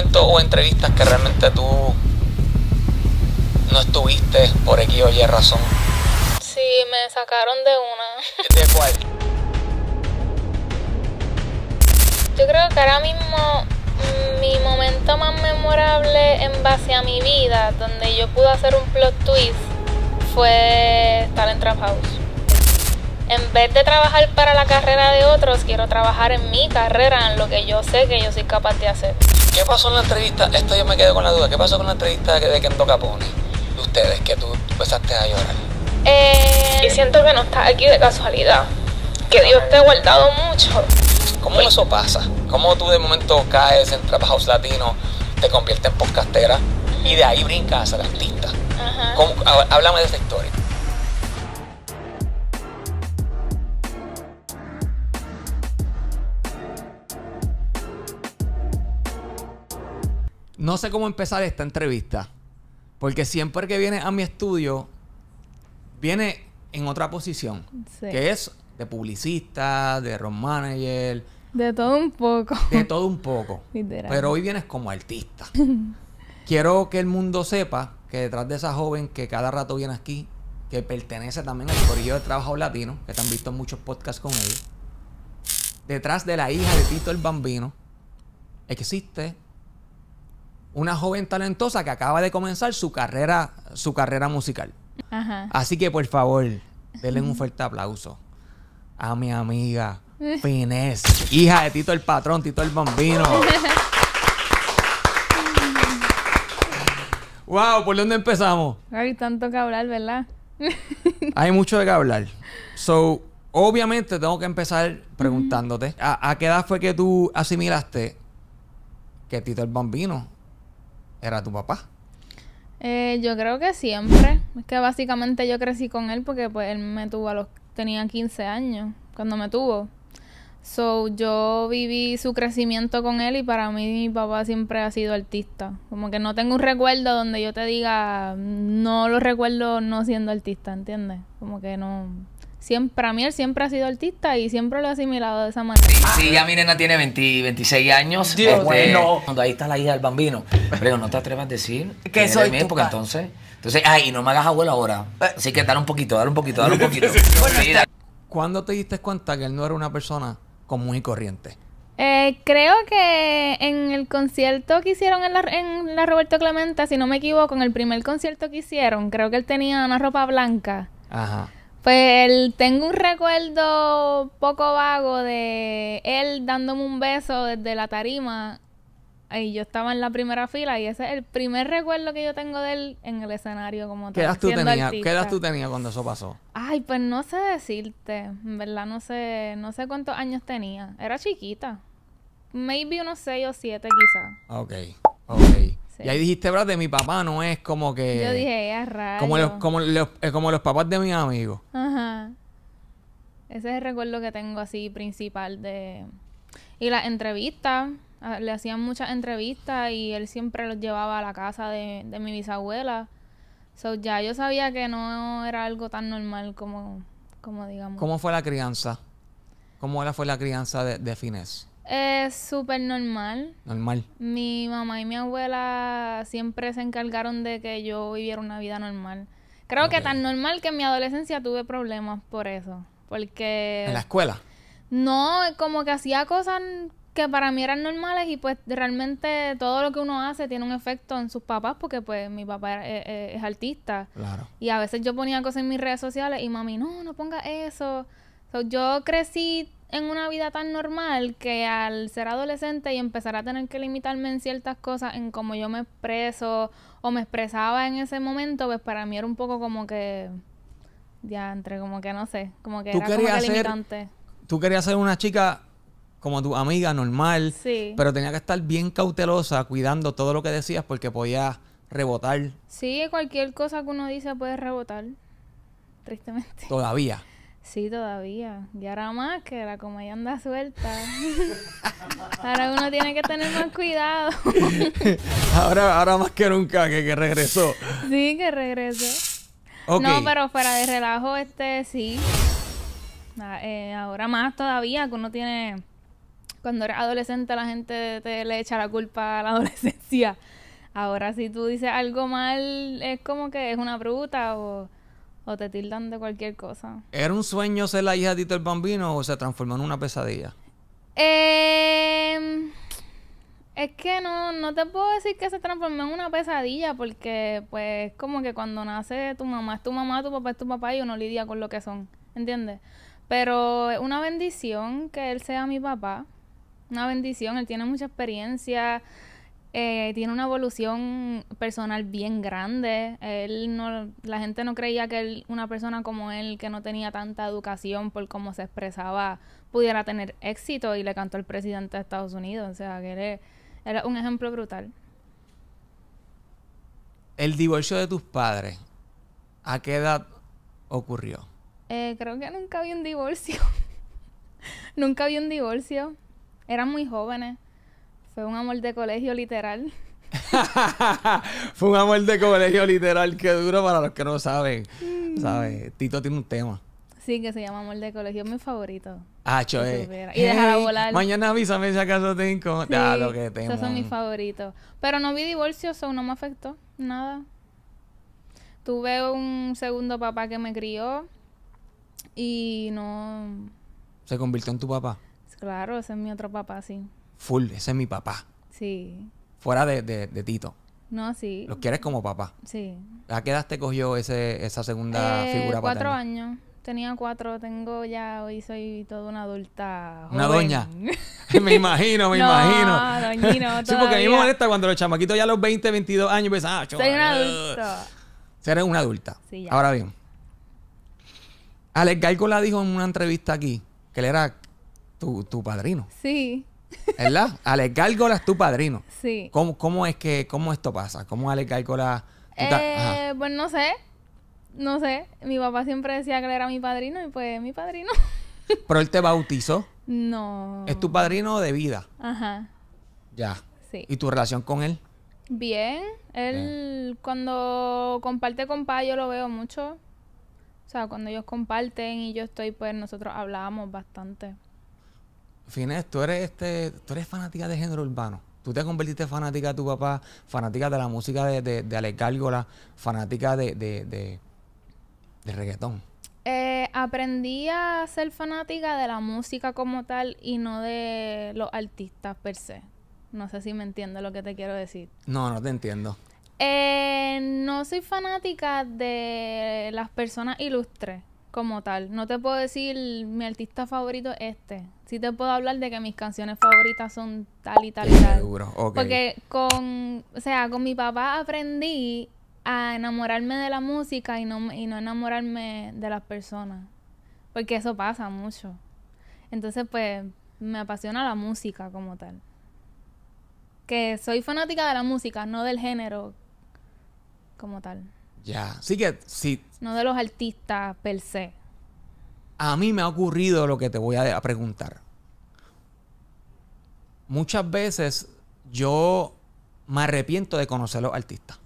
momentos o entrevistas que realmente tú no estuviste por aquí o razón? Sí, me sacaron de una. ¿De cuál? Yo creo que ahora mismo mi momento más memorable en base a mi vida, donde yo pude hacer un plot twist, fue estar en Trap House. En vez de trabajar para la carrera de otros, quiero trabajar en mi carrera, en lo que yo sé que yo soy capaz de hacer. ¿Qué pasó en la entrevista? Esto yo me quedo con la duda. ¿Qué pasó con la entrevista de Kendo Capone? De ustedes, que tú empezaste a llorar. Eh, y siento que no estás aquí de casualidad. Que Dios te ha guardado mucho. ¿Cómo eso pasa? ¿Cómo tú de momento caes en trabajos latinos, Latino, te conviertes en podcastera y de ahí brincas a la artista? Háblame de esa historia. No sé cómo empezar esta entrevista. Porque siempre que viene a mi estudio, viene en otra posición. Sí. Que es de publicista, de road manager. De todo un poco. De todo un poco. Literal. Pero hoy vienes como artista. Quiero que el mundo sepa que detrás de esa joven que cada rato viene aquí, que pertenece también al Corillo de Trabajo Latino, que te han visto en muchos podcasts con ella, detrás de la hija de Tito el Bambino, existe una joven talentosa que acaba de comenzar su carrera, su carrera musical. Así que por favor, denle un fuerte aplauso a mi amiga Pines. hija de Tito el Patrón, Tito el Bambino. wow, ¿por dónde empezamos? Hay tanto que hablar, ¿verdad? Hay mucho de qué hablar. So, obviamente tengo que empezar preguntándote, a qué edad fue que tú asimilaste que Tito el Bambino era tu papá. Eh, yo creo que siempre. Es que básicamente yo crecí con él porque pues él me tuvo a los... tenía 15 años cuando me tuvo. So, yo viví su crecimiento con él y para mí mi papá siempre ha sido artista. Como que no tengo un recuerdo donde yo te diga, no lo recuerdo no siendo artista, ¿entiendes? Como que no para mí él siempre ha sido artista y siempre lo he asimilado de esa manera. Sí, ya mi nena tiene 26 años. Este, Cuando ahí está la hija del bambino. Pero no te atrevas a decir que soy mí, porque entonces... Entonces, ay, no me hagas abuelo ahora. Así que dale un poquito, dale un poquito, dale un poquito. ¿Cuándo te diste cuenta que él no era una persona común y corriente? Eh, creo que en el concierto que hicieron en la, en Roberto Clemente, si no me equivoco, en el primer concierto que hicieron, creo que él tenía una ropa blanca. Ajá. Pues tengo un recuerdo poco vago de él dándome un beso desde la tarima y yo estaba en la primera fila y ese es el primer recuerdo que yo tengo de él en el escenario como ¿Qué edad tú tenías? ¿Qué edad tú tenías cuando eso pasó? Ay, pues no sé decirte, en verdad no sé, no sé cuántos años tenía. Era chiquita. Maybe unos 6 o 7 quizás. Ok. Ok. Y ahí dijiste, ¿verdad? de mi papá no es como que. Yo dije, es raro. Como los, eh, como, los, papás de mis amigos. Ajá. Ese es el recuerdo que tengo así principal de. Y las entrevistas. Ah, le hacían muchas entrevistas y él siempre los llevaba a la casa de, mi bisabuela. So ya yo sabía que no era algo tan normal como, como digamos. ¿Cómo fue la crianza? ¿Cómo era fue la crianza de, de Fines? Es súper normal. Normal. Mi mamá y mi abuela siempre se encargaron de que yo viviera una vida normal. Creo que tan normal que en mi adolescencia tuve problemas por eso. Porque... ¿En la escuela? No, como que hacía cosas que para mí eran normales y pues realmente todo lo que uno hace tiene un efecto en sus papás porque pues mi papá eh, eh, es artista. Claro. Y a veces yo ponía cosas en mis redes sociales y mami, no, no ponga eso. yo crecí en una vida tan normal que al ser adolescente y empezar a tener que limitarme en ciertas cosas, en cómo yo me expreso o me expresaba en ese momento, pues para mí era un poco como que. Ya, entre como que no sé, como que era como que limitante. tú querías ser una chica como tu amiga normal, sí. pero tenía que estar bien cautelosa cuidando todo lo que decías porque podía rebotar. Sí, cualquier cosa que uno dice puede rebotar, tristemente. Todavía. Sí, todavía. Y ahora más que la comedia anda suelta. ahora uno tiene que tener más cuidado. ahora, ahora más que nunca que, que regresó. Sí, que regresó. No, pero fuera de relajo, este sí. Ah, eh, ahora más todavía que uno tiene... Cuando eres adolescente la gente te le echa la culpa a la adolescencia. Ahora si tú dices algo mal es como que es una bruta o o te tildan de cualquier cosa. ¿Era un sueño ser la hija de Tito el Bambino o se transformó en una pesadilla? Em, es que no, no te puedo decir que se transformó en una pesadilla porque pues como que cuando nace tu mamá es tu mamá, tu papá es tu papá y uno lidia con lo que son, ¿entiendes? Pero es una bendición que él sea mi papá, una bendición, él tiene mucha experiencia eh, tiene una evolución personal bien grande. Él no, la gente no creía que una persona como él, que no tenía tanta educación por cómo se expresaba, pudiera tener éxito y le cantó el presidente de Estados Unidos. O sea, que era un ejemplo brutal. El divorcio de tus padres, ¿a qué edad ocurrió? Eh, creo que nunca había un divorcio. nunca vi un divorcio. Eran muy jóvenes fue un amor de colegio literal. Fue un amor de colegio literal que duro para los que no saben. Mm. ¿Sabes? Tito tiene un tema. Sí, que se llama Amor de Colegio, mi favorito. Ah, choe. Eh. y dejar volar. Mañana avísame si acaso tengo. Ya ah, lo que tengo. Esos son mis favoritos. Pero no vi divorcio, eso no me afectó. Nada. Tuve un segundo papá que me crió y no. ¿Se convirtió en tu papá? Claro, ese es mi otro papá, sí full, ese es mi papá. Sí. Fuera de, Tito. No, sí. Los quieres como papá. Sí. ¿A qué edad te cogió ese, esa segunda eh, figura Cuatro años. Tenía cuatro, tengo ya, hoy soy toda una adulta. Una doña. me imagino, me no, imagino. sí, porque a mí me molesta cuando los chamaquitos ya a los 20, 22 años pues, ah, Soy una adulta. Uh". Eres una adulta. Ahora bien, Alex la dijo en una entrevista aquí que él era tu padrino. Sí. ¿Verdad? Alex Gárgola es tu padrino. Sí. ¿Cómo, es que, cómo esto pasa? ¿Cómo Alex Gárgola? Eh, pues no sé. No sé. Mi papá siempre decía que él era mi padrino y pues mi padrino. ¿Pero él te bautizó? No. ¿Es tu padrino de vida? Ajá. Ya. Sí. ¿Y tu relación con él? Bien. Él cuando comparte con papá yo lo veo mucho. O sea, cuando ellos comparten y yo estoy, pues nosotros hablábamos bastante. Fines, tú eres este, tú eres fanática de género urbano. Tú te convertiste fanática de tu papá, fanática de la música de, de, de fanática de, de, reggaetón. Eh, aprendí a ser fanática de la música como tal y no de los artistas per se. No sé si me entiendes lo que te quiero decir. No, no te entiendo. Eh, no soy fanática de las personas ilustres como tal. No te puedo decir mi artista favorito es este sí te puedo hablar de que mis canciones favoritas son tal y tal y tal. Porque con, o sea, con mi papá aprendí a enamorarme de la música y no, y no enamorarme de las personas. Porque eso pasa mucho. Entonces, pues, me apasiona la música como tal. Que soy fanática de la música, no del género como tal. Ya, sí que sí. No de los artistas per se. A mí me ha ocurrido lo que te voy a, preguntar. Muchas veces yo me arrepiento de conocer a los artistas.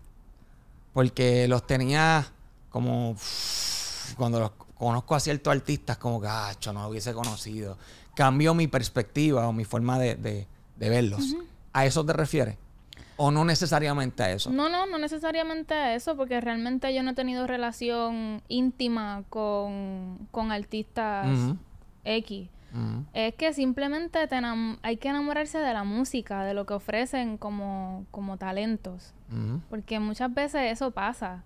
Porque los tenía como. Cuando los conozco a ciertos artistas, como gacho, no los hubiese conocido. Cambió mi perspectiva o mi forma de, verlos. ¿A eso te refieres? ¿O no necesariamente a eso? No, no, no necesariamente a eso, porque realmente yo no he tenido relación íntima con, artistas X. Es que simplemente hay que enamorarse de la música, de lo que ofrecen como, talentos. Porque muchas veces eso pasa.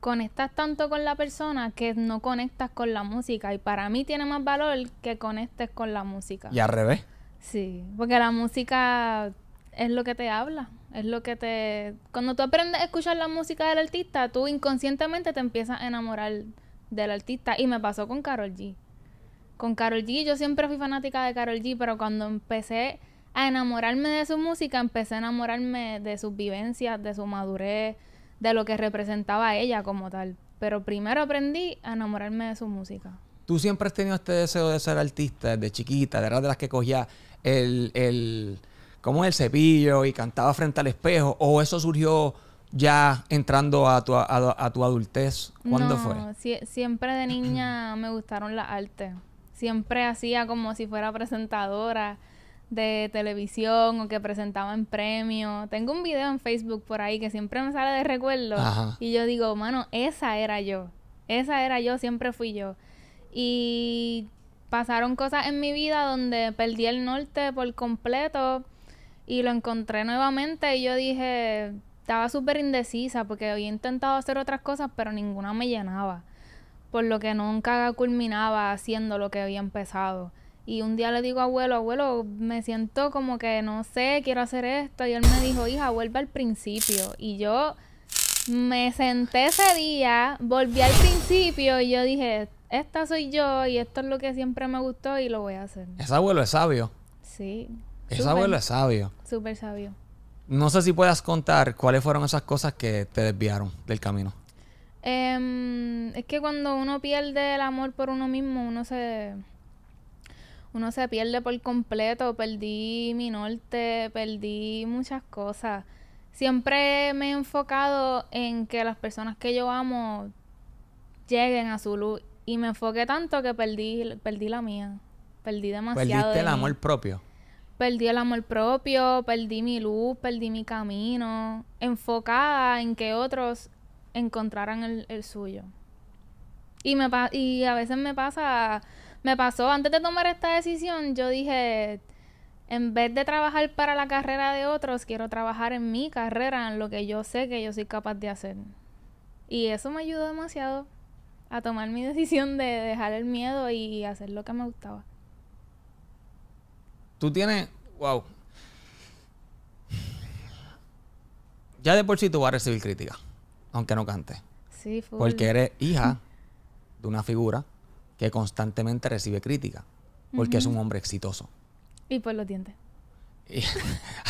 Conectas tanto con la persona que no conectas con la música. Y para mí tiene más valor que conectes con la música. Y al revés. Sí, porque la música es lo que te habla, es lo que te... Cuando tú aprendes a escuchar la música del artista, tú inconscientemente te empiezas a enamorar del artista. Y me pasó con Carol G. Con Carol G, yo siempre fui fanática de Carol G, pero cuando empecé a enamorarme de su música, empecé a enamorarme de sus vivencias, de su madurez, de lo que representaba a ella como tal. Pero primero aprendí a enamorarme de su música. Tú siempre has tenido este deseo de ser artista desde chiquita, de verdad de las que cogía el, el como el cepillo y cantaba frente al espejo? ¿O eso surgió ya entrando a tu, a, tu adultez? ¿Cuándo fue? siempre de niña me gustaron las artes. Siempre hacía como si fuera presentadora de televisión o que presentaba en premios. Tengo un video en Facebook por ahí que siempre me sale de recuerdo. Y yo digo, mano, esa era yo. Esa era yo, siempre fui yo. Y pasaron cosas en mi vida donde perdí el norte por completo y lo encontré nuevamente y yo dije, estaba súper indecisa porque había intentado hacer otras cosas, pero ninguna me llenaba. Por lo que nunca culminaba haciendo lo que había empezado. Y un día le digo, abuelo, abuelo, me siento como que no sé, quiero hacer esto. Y él me dijo, hija, vuelve al principio. Y yo me senté ese día, volví al principio y yo dije, esta soy yo y esto es lo que siempre me gustó y lo voy a hacer. Ese abuelo es sabio. Sí. Ese abuelo es sabio. Súper sabio. No sé si puedas contar cuáles fueron esas cosas que te desviaron del camino. Em, es que cuando uno pierde el amor por uno mismo, uno se. Uno se pierde por completo. Perdí mi norte, perdí muchas cosas. Siempre me he enfocado en que las personas que yo amo lleguen a su luz. Y me enfoqué tanto que perdí, perdí la mía. Perdí demasiado. Perdiste el amor propio. Perdí el amor propio, perdí mi luz, perdí mi camino, enfocada en que otros encontraran el, suyo. Y, me y a veces me pasa, me pasó, antes de tomar esta decisión, yo dije, en vez de trabajar para la carrera de otros, quiero trabajar en mi carrera, en lo que yo sé que yo soy capaz de hacer. Y eso me ayudó demasiado a tomar mi decisión de dejar el miedo y hacer lo que me gustaba tú tienes, wow. Ya de por sí tú vas a recibir crítica. aunque no cantes. Sí, full. Porque eres hija de una figura que constantemente recibe crítica, porque es un hombre exitoso. Y por los dientes.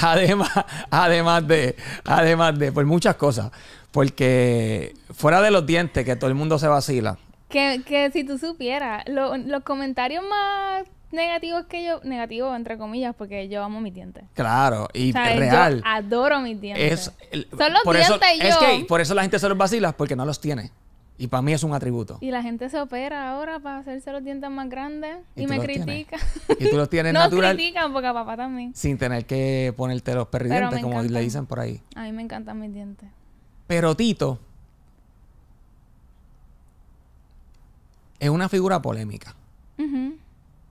además, además de, además de, por muchas cosas, porque fuera de los dientes que todo el mundo se vacila. Que, que si tú supieras, los comentarios más Negativo es que yo, negativo entre comillas, porque yo amo mis dientes. Claro, y real. adoro mis dientes. Son los dientes eso, yo. Es que por eso la gente se los vacila, porque no los tiene. Y para mí es un atributo. Y la gente se opera ahora para hacerse los dientes más grandes y, me critica. Y tú los tienes no critican porque a papá también. Sin tener que ponerte los perridientes, como le dicen por ahí. A mí me encantan mis dientes. Pero Tito es una figura polémica.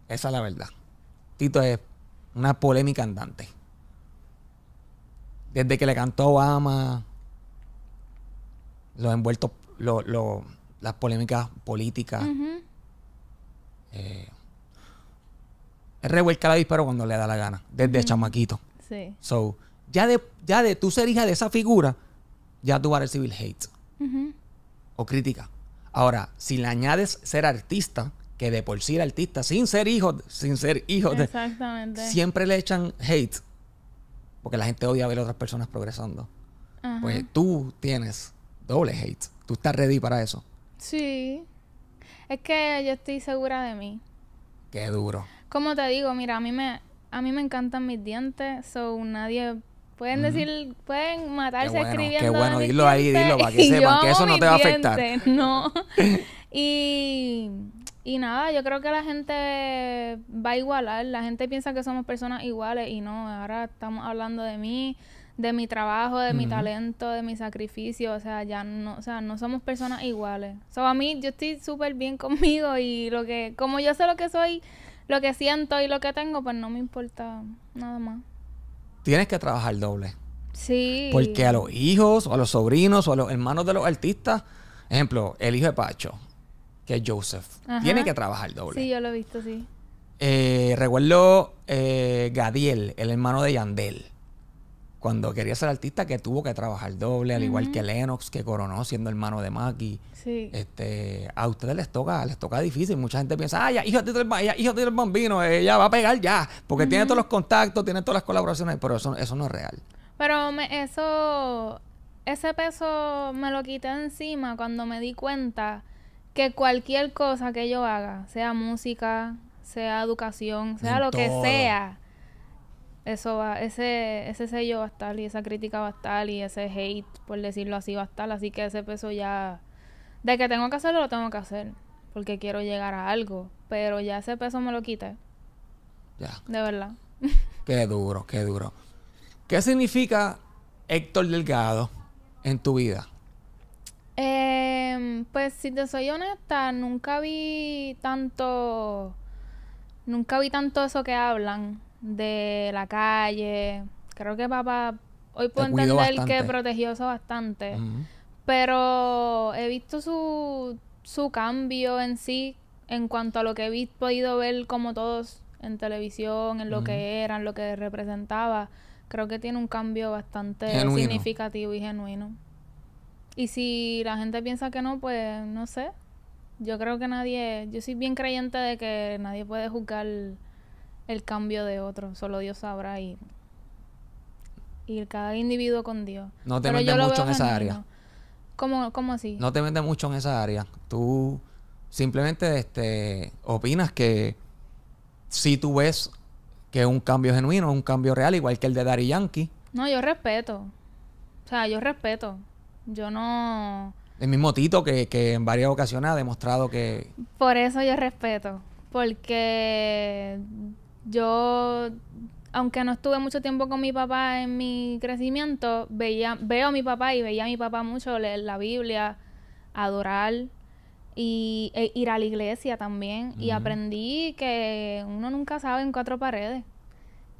Esa es la verdad. Tito es una polémica andante. Desde que le cantó Obama, los envueltos, lo, las polémicas políticas. Eh, es revuelca la disparo cuando le da la gana, desde chamaquito. Sí. So, ya de, ya de tú ser hija de esa figura, ya tú vas a recibir hate o crítica. Ahora, si le añades ser artista, que de por sí artista, sin ser hijo, sin ser hijo de, siempre le echan hate, porque la gente odia ver a otras personas progresando. Pues tú tienes doble hate. ¿Tú estás ready para eso? Sí. Es que yo estoy segura de mí. Qué duro. Como te digo, mira, a mí me, a mí me encantan mis dientes, so nadie Pueden decir, pueden matarse escribiendo. Qué bueno, dilo ahí, dilo para que sepan que eso no te va a afectar. No. y y nada, yo creo que la gente va a igualar, la gente piensa que somos personas iguales y no, ahora estamos hablando de mí, de mi trabajo, de mi talento, de mi sacrificio, o sea, ya no, o sea, no somos personas iguales. sea, a mí, yo estoy súper bien conmigo y lo que, como yo sé lo que soy, lo que siento y lo que tengo, pues no me importa nada más. Tienes que trabajar doble. Sí. Porque a los hijos, o a los sobrinos, o a los hermanos de los artistas, ejemplo, el hijo de Pacho, que es Joseph. Tiene que trabajar doble. Sí, yo lo he visto, sí. Eh, recuerdo eh, Gadiel, el hermano de Yandel, cuando quería ser artista que tuvo que trabajar doble, al igual que Lennox, que coronó siendo hermano de Maki. Sí. Este, a ustedes les toca, les toca difícil. Mucha gente piensa, ah, ya, hijo de ella, hijo bambino, ella eh, va a pegar ya, porque tiene todos los contactos, tiene todas las colaboraciones, pero eso, eso no es real. Pero eso, ese peso me lo quité encima cuando me di cuenta que cualquier cosa que yo haga, sea música, sea educación, sea lo que sea, eso va, ese, ese sello va a estar y esa crítica va a estar y ese hate, por decirlo así, va a estar. Así que ese peso ya, de que tengo que hacerlo, lo tengo que hacer, porque quiero llegar a algo, pero ya ese peso me lo quite Ya. De verdad. Qué duro, qué duro. ¿Qué significa Héctor Delgado en tu vida? Em, pues si te soy honesta, nunca vi tanto. Nunca vi tanto eso que hablan de la calle. Creo que papá. Hoy puedo entender que protegió eso bastante. Pero he visto su, su cambio en sí en cuanto a lo que he podido ver como todos en televisión, en lo que eran, lo que representaba. Creo que tiene un cambio bastante significativo y genuino. Y si la gente piensa que no, pues no sé. Yo creo que nadie, yo soy bien creyente de que nadie puede juzgar el cambio de otro, solo Dios sabrá y, y cada individuo con Dios. No te metes mucho en esa área. ¿Cómo, así? No te metes mucho en esa área. Tú simplemente este, opinas que si tú ves que es un cambio genuino, un cambio real, igual que el de Dari Yankee. No, yo respeto. O sea, yo respeto. Yo no... El mismo Tito que, que en varias ocasiones ha demostrado que... Por eso yo respeto, porque yo aunque no estuve mucho tiempo con mi papá en mi crecimiento, veía, veo a mi papá y veía a mi papá mucho leer la Biblia, adorar y e ir a la iglesia también. Y aprendí que uno nunca sabe en cuatro paredes.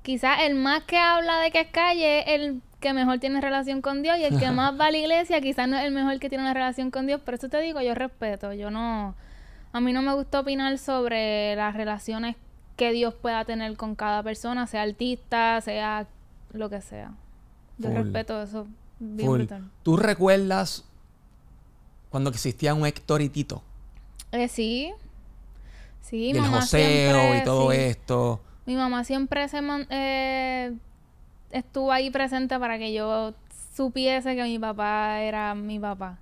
Quizás el más que habla de que es calle, el que mejor tiene relación con Dios y el que más va a la iglesia quizás no es el mejor que tiene una relación con Dios. pero eso te digo, yo respeto, yo no... A mí no me gusta opinar sobre las relaciones que Dios pueda tener con cada persona, sea artista, sea lo que sea. Yo respeto eso. Bien ¿Tú recuerdas cuando existía un Héctor y Tito? Eh, sí. Sí, y mamá el y todo esto. Mi mamá siempre se... Eh, estuvo ahí presente para que yo supiese que mi papá era mi papá.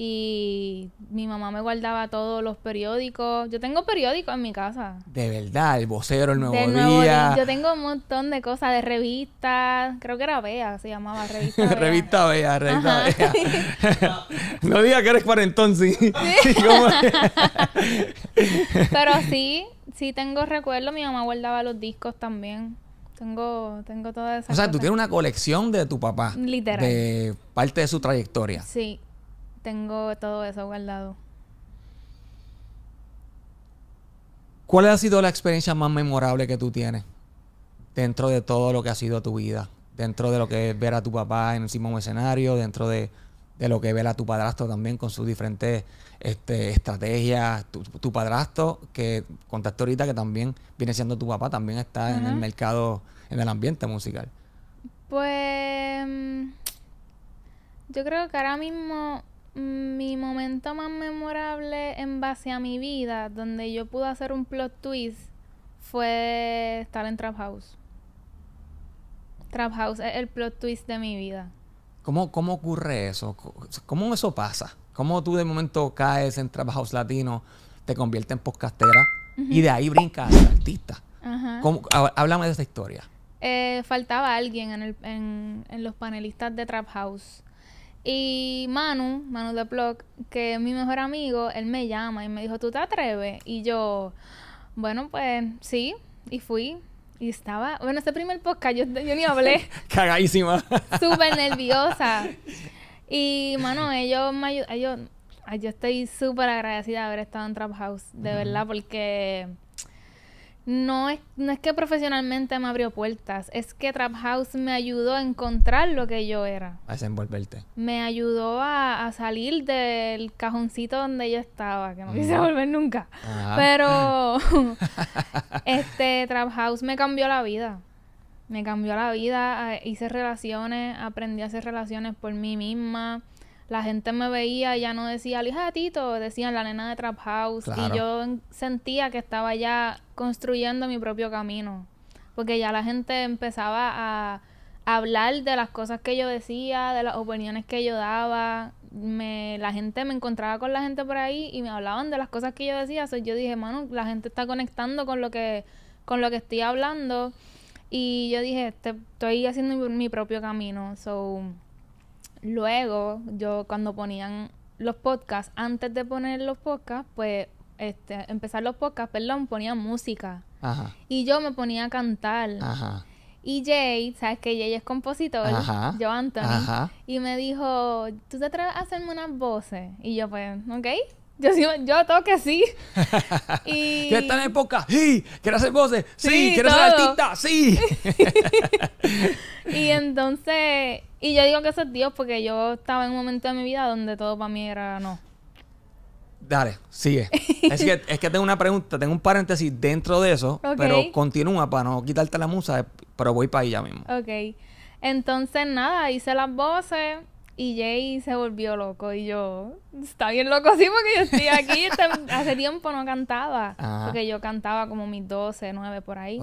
Y mi mamá me guardaba todos los periódicos. Yo tengo periódicos en mi casa. De verdad, el vocero, el nuevo, día. Yo tengo un montón de cosas, de revistas. Creo que era Bea, se llamaba Revista Bea. revista Bea, revista no digas que eres cuarentón, sí. Pero sí, sí tengo recuerdo Mi mamá guardaba los discos también. Tengo, tengo toda esa. O sea, tú tienes una colección de tu papá. Literal. De parte de su trayectoria. Sí, tengo todo eso guardado. ¿Cuál ha sido la experiencia más memorable que tú tienes dentro de todo lo que ha sido tu vida? Dentro de lo que es ver a tu papá en encima mismo escenario, dentro de de lo que vela tu padrastro también con sus diferentes este, estrategias. Tu, tu, padrastro, que contaste ahorita, que también viene siendo tu papá, también está en el mercado, en el ambiente musical. Pues yo creo que ahora mismo mi momento más memorable en base a mi vida, donde yo pude hacer un plot twist, fue estar en Trap House. Trap House es el plot twist de mi vida. ¿Cómo, ocurre eso? ¿Cómo eso pasa? ¿Cómo tú de momento caes en Trap House Latino, te conviertes en podcastera y de ahí brincas a artista? háblame de esta historia. Eh, faltaba alguien en, los panelistas de Trap House. Y Manu, Manu de Blog, que es mi mejor amigo, él me llama y me dijo, ¿tú te atreves? Y yo, bueno, pues sí, y fui. Y estaba, bueno, ese primer podcast yo, ni hablé. Cagadísima. Súper nerviosa. Y, mano, ellos me ayudaron. yo estoy súper agradecida de haber estado en Trap House, de verdad, porque no es, no es que profesionalmente me abrió puertas, es que Trap House me ayudó a encontrar lo que yo era. A desenvolverte. Me ayudó a, salir del cajoncito donde yo estaba, que no quise mm. volver nunca. Pero este Trap House me cambió la vida. Me cambió la vida, eh, hice relaciones, aprendí a hacer relaciones por mí misma la gente me veía y ya no decía hija de Tito, decían la nena de Trap House. Y yo sentía que estaba ya construyendo mi propio camino. Porque ya la gente empezaba a hablar de las cosas que yo decía, de las opiniones que yo daba. Me, la gente me encontraba con la gente por ahí y me hablaban de las cosas que yo decía. yo dije, mano, la gente está conectando con lo que, con lo que estoy hablando. Y yo dije, este, estoy haciendo mi, mi propio camino. So, luego, yo cuando ponían los podcasts, antes de poner los podcasts, pues este, empezar los podcasts, perdón, ponía música. Ajá. Y yo me ponía a cantar. Ajá. Y Jay, sabes que Jay es compositor, Ajá. yo y me dijo, ¿tú te atreves a hacerme unas voces? Y yo pues, ok, yo, yo que sí. y... ¿Quieres en época? Sí. ¿Quieres hacer voces? Sí. ¿Quieres ser artista? Sí. y entonces, y yo digo que eso es Dios porque yo estaba en un momento de mi vida donde todo para mí era no. Dale, sigue. es, que, tengo una pregunta, tengo un paréntesis dentro de eso, pero continúa para no quitarte la musa, pero voy para ahí mismo. Ok. Entonces, nada, hice las voces y Jay se volvió loco y yo, está bien loco, sí, porque yo estoy aquí. Este, hace tiempo no cantaba, porque yo cantaba como mis 12, 9 por ahí.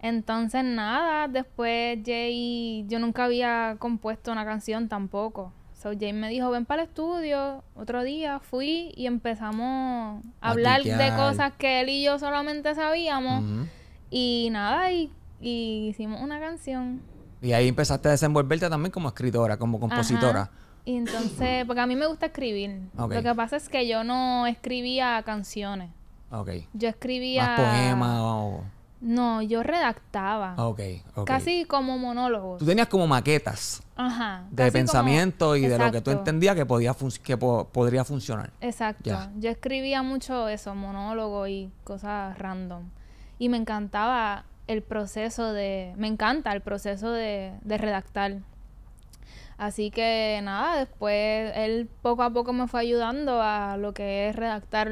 Entonces, nada, después Jay, yo nunca había compuesto una canción tampoco. So Jay me dijo, ven para el estudio. Otro día fui y empezamos a hablar de cosas que él y yo solamente sabíamos. Y nada, y hicimos una canción. Y ahí empezaste a desenvolverte también como escritora, como compositora. Y entonces, porque a mí me gusta escribir. Lo que pasa es que yo no escribía canciones. Ok. Yo escribía... Más poemas o... No, yo redactaba. Ok, Casi como monólogos. Tú tenías como maquetas. Ajá. De pensamiento y de lo que tú entendías que, podía que podría funcionar. Exacto. Yo escribía mucho eso, monólogos y cosas random. Y me encantaba el proceso de, me encanta el proceso de, de redactar. Así que nada, después él poco a poco me fue ayudando a lo que es redactar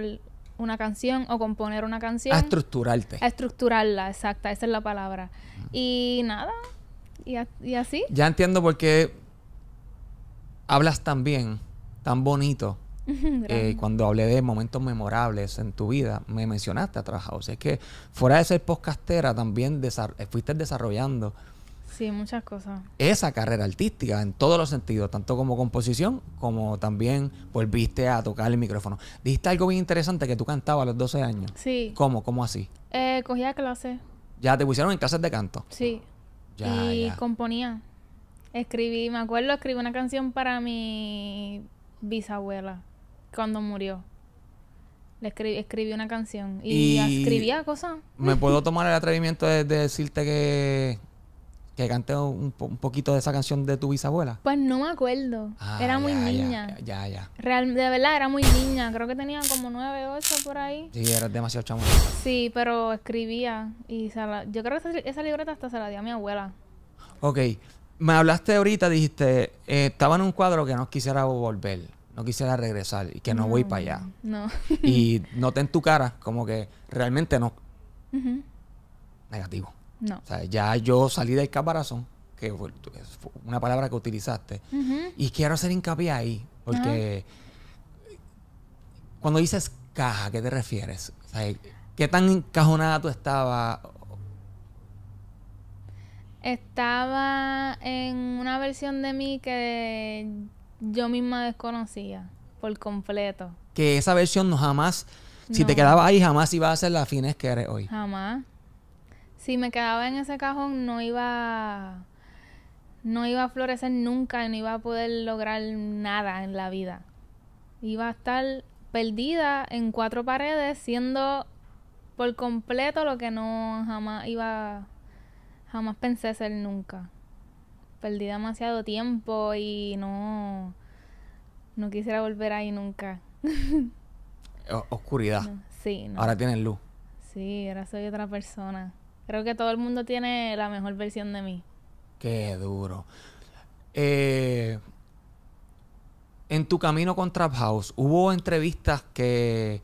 una canción o componer una canción. A estructurarte. A estructurarla, exacta, esa es la palabra. Y nada, y, así. Ya entiendo por qué hablas tan bien, tan bonito, eh, cuando hablé de momentos memorables en tu vida, me mencionaste a O Es que fuera de ser podcastera, también eh, fuiste desarrollando. Sí, muchas cosas. Esa carrera artística en todos los sentidos, tanto como composición, como también volviste a tocar el micrófono. Dijiste algo bien interesante que tú cantabas a los 12 años. Sí. ¿Cómo? ¿Cómo así? Eh, cogía clases. ¿Ya te pusieron en clases de canto? Sí. y componía. Escribí, me acuerdo, escribí una canción para mi bisabuela cuando murió. Le escribí, una canción y, escribía cosas. ¿Me puedo tomar el atrevimiento de, decirte que, que cante un, poquito de esa canción de tu bisabuela? Pues no me acuerdo. Ah, era muy niña. Ya, ya. de verdad, era muy niña. Creo que tenía como nueve, ocho por ahí. Sí, era demasiado chamo. Sí, pero escribía y yo creo que esa, libreta hasta se la dio a mi abuela. Ok. Me hablaste ahorita, dijiste, eh, estaba en un cuadro que no quisiera volver no quisiera regresar y que no, voy para allá. Mm, no. y noté en tu cara como que realmente no. Negativo. No. O sea, ya yo salí del caparazón, que fue, una palabra que utilizaste, y quiero hacer hincapié ahí, porque cuando dices caja, ¿a qué te refieres? O ¿Qué tan encajonada tú estabas? Estaba en una versión de mí que yo misma desconocía por completo. Que esa versión no jamás, si te quedabas ahí, jamás iba a ser la fines que eres hoy. Jamás. Si me quedaba en ese cajón, no iba, no iba a florecer nunca, no iba a poder lograr nada en la vida. Iba a estar perdida en cuatro paredes, siendo por completo lo que no jamás iba, jamás pensé ser nunca perdí demasiado tiempo y no, no quisiera volver ahí nunca. oscuridad. sí. Ahora tienes luz. Sí, ahora soy otra persona. Creo que todo el mundo tiene la mejor versión de mí. Qué duro. Eh, en tu camino con Trap House, ¿hubo entrevistas que...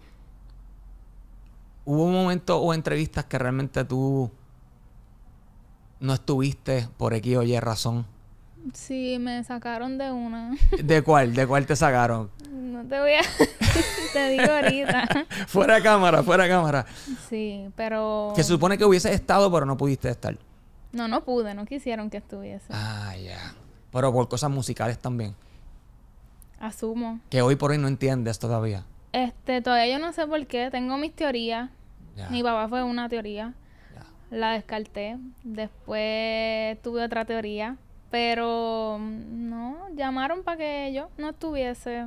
¿Hubo momentos o entrevistas que realmente tú no estuviste por aquí, o razón. Sí, me sacaron de una. ¿De cuál? ¿De cuál te sacaron? No te voy a... te digo ahorita. fuera cámara, fuera cámara. Sí, pero... Que se supone que hubiese estado, pero no pudiste estar. No, no pude, no quisieron que estuviese. Ah, ya. Pero por cosas musicales también. Asumo. Que hoy por hoy no entiendes todavía. Este, todavía yo no sé por qué. Tengo mis teorías. Mi papá fue una teoría la descarté. Después tuve otra teoría, pero mm, no, llamaron para que yo no estuviese.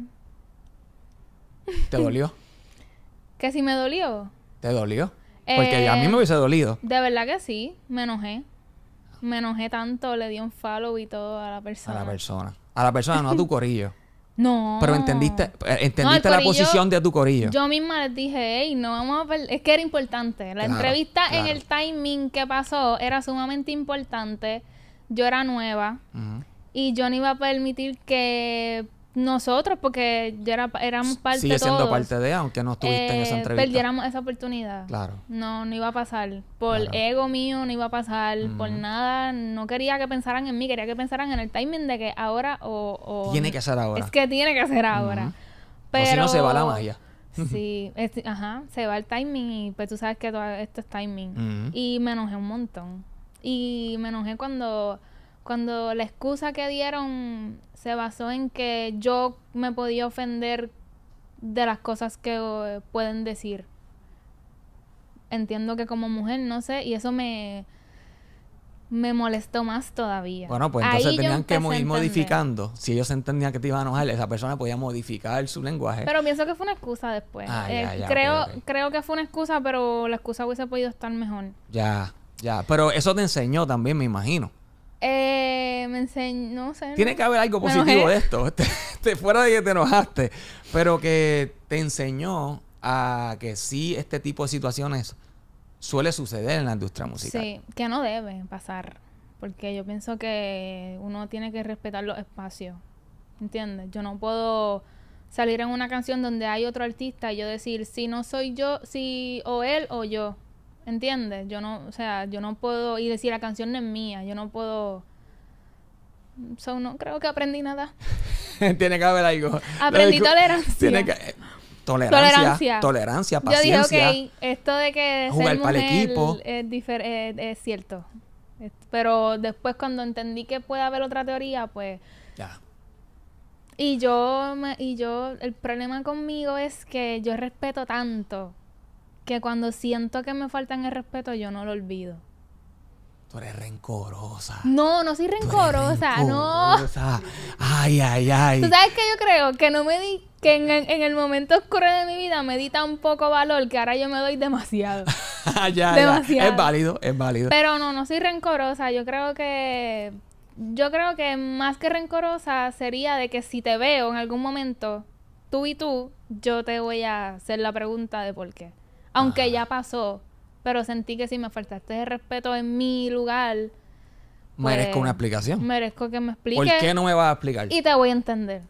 ¿Te dolió? ¿Que si me dolió? ¿Te dolió? Porque a mí eh, me hubiese dolido. De verdad que sí, me enojé. Me enojé tanto, le di un follow y todo a la persona. A la persona. A la persona, no a tu corillo. No. Pero entendiste, entendiste la posición de tu corillo. Yo misma les dije, hey, no vamos a perder. Es que era importante. La entrevista en el timing que pasó era sumamente importante. Yo era nueva. Y yo no iba a permitir que nosotros, porque ya era, éramos parte Sigue siendo parte de, aunque no estuviste en esa eh, entrevista. Perdiéramos esa oportunidad. Claro. No, no iba a pasar. Por ego mío, no iba a pasar. Por nada. No quería que pensaran en mí, quería que pensaran en el timing de que ahora o. tiene que ser ahora. Es que tiene que ser ahora. Pero. si no, se va la magia. sí, ajá, se va el timing y pues tú sabes que todo esto es timing. Y me enojé un montón. Y me enojé cuando, cuando la excusa que dieron se basó en que yo me podía ofender de las cosas que eh, pueden decir. Entiendo que como mujer, no sé, y eso me, me molestó más todavía. Bueno, pues entonces tenían que ir modificando. Si ellos entendían que te iban a enojar, esa persona podía modificar su lenguaje. Pero pienso que fue una excusa después. Ah, eh, creo, creo que fue una excusa, pero la excusa hubiese podido estar mejor. Ya, ya. Pero eso te enseñó también, me imagino. Eh, me enseñó, no sé. Tiene que haber algo positivo de esto. Te, fuera de que te enojaste, pero que te enseñó a que sí, este tipo de situaciones suele suceder en la industria musical. Sí, que no debe pasar. Porque yo pienso que uno tiene que respetar los espacios. ¿Entiendes? Yo no puedo salir en una canción donde hay otro artista y yo decir, si no soy yo, si o él o yo. ¿Entiendes? Yo no, o sea, yo no puedo y decir la canción no es mía, yo no puedo. no creo que aprendí nada. tiene que haber algo. Aprendí tolerancia. Tiene eh, tolerancia. Tolerancia. paciencia. Yo dije, ok, esto de que jugar para el equipo. Es, eh, cierto. Pero después cuando entendí que puede haber otra teoría, pues... Ya. Y yo, y yo, el problema conmigo es que yo respeto tanto que cuando siento que me faltan el respeto, yo no lo olvido. Tú eres rencorosa. No, no soy rencorosa, no. Ay, ay, ay. ¿Tú sabes qué yo creo? Que no me di, que en, el momento oscuro de mi vida me di tan poco valor que ahora yo me doy demasiado. ya, Ya. Es válido, es válido. Pero no, no soy rencorosa. Yo creo que. Yo creo que más que rencorosa sería de que si te veo en algún momento, tú y tú, yo te voy a hacer la pregunta de por qué. Aunque ya pasó, pero sentí que si me faltaste el respeto en mi lugar. merezco una pues, explicación. Merezco que me expliques. ¿Por qué no me vas a explicar? Y te voy a entender.